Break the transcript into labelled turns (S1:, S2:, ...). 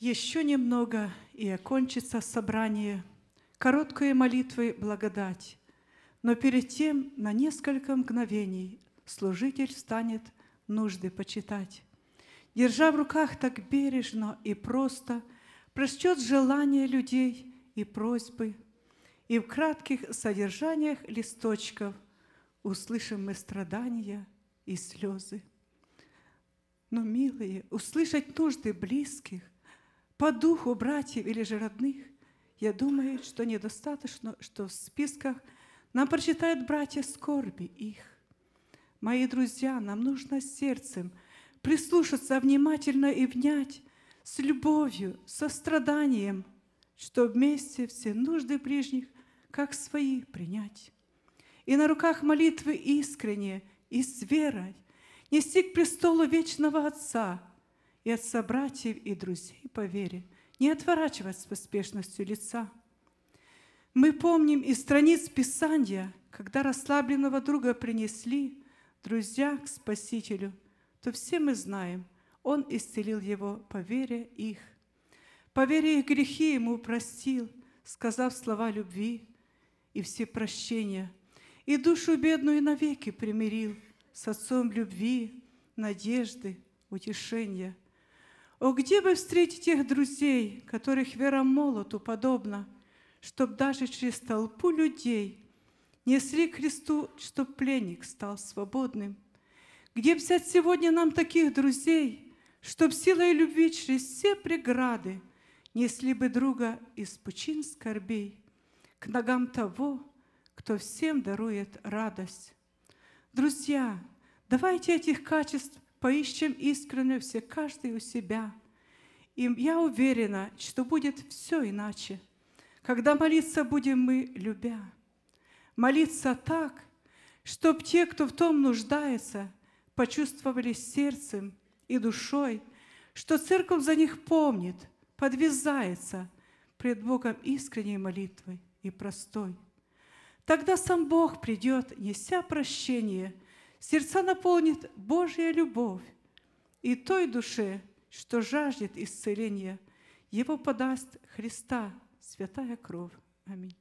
S1: Еще немного и окончится собрание, короткие молитвы благодать. Но перед тем на несколько мгновений служитель станет нужды почитать. Держа в руках так бережно и просто, прочтет желания людей и просьбы, и в кратких содержаниях листочков услышим мы страдания и слезы. Но, милые, услышать нужды близких – по духу братьев или же родных, я думаю, что недостаточно, что в списках нам прочитают братья скорби их. Мои друзья, нам нужно сердцем прислушаться внимательно и внять с любовью, со страданием, что вместе все нужды ближних, как свои, принять. И на руках молитвы искренне и с верой нести к престолу вечного Отца и от собратьев и друзей по вере, не отворачивать с поспешностью лица. Мы помним из страниц Писания, когда расслабленного друга принесли друзья к Спасителю, то все мы знаем, Он исцелил его по вере их. По вере их грехи Ему простил, сказав слова любви и все прощения, и душу бедную навеки примирил с Отцом любви, надежды, утешения – о, где бы встретить тех друзей, которых вера молоту подобна, чтоб даже через толпу людей несли к Христу, чтоб пленник стал свободным? Где взять сегодня нам таких друзей, чтоб силой любви через все преграды несли бы друга из пучин скорбей к ногам того, кто всем дарует радость? Друзья, давайте этих качеств поищем искренне все, каждый у себя. И я уверена, что будет все иначе, когда молиться будем мы, любя. Молиться так, чтобы те, кто в том нуждается, почувствовали сердцем и душой, что церковь за них помнит, подвязается пред Богом искренней молитвой и простой. Тогда сам Бог придет, неся прощение – Сердца наполнит Божья любовь, и той душе, что жаждет исцеления, его подаст Христа, святая кровь. Аминь.